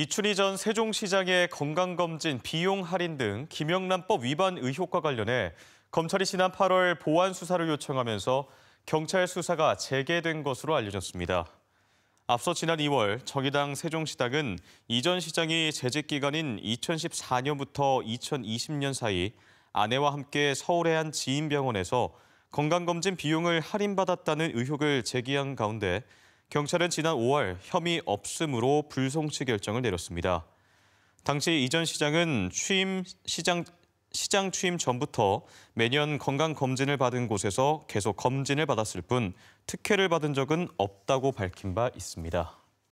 이춘희 전 세종시장의 건강검진 비용 할인 등 김영란법 위반 의혹과 관련해 검찰이 지난 8월 보완 수사를 요청하면서 경찰 수사가 재개된 것으로 알려졌습니다. 앞서 지난 2월 정의당 세종시당은 이전 시장이 재직 기간인 2014년부터 2020년 사이 아내와 함께 서울의 한 지인 병원에서 건강검진 비용을 할인받았다는 의혹을 제기한 가운데 경찰은 지난 5월 혐의 없음으로 불송치 결정을 내렸습니다. 당시 이전 시장은 취임 시장 시장 취임 전부터 매년 건강 검진을 받은 곳에서 계속 검진을 받았을 뿐 특혜를 받은 적은 없다고 밝힌 바 있습니다.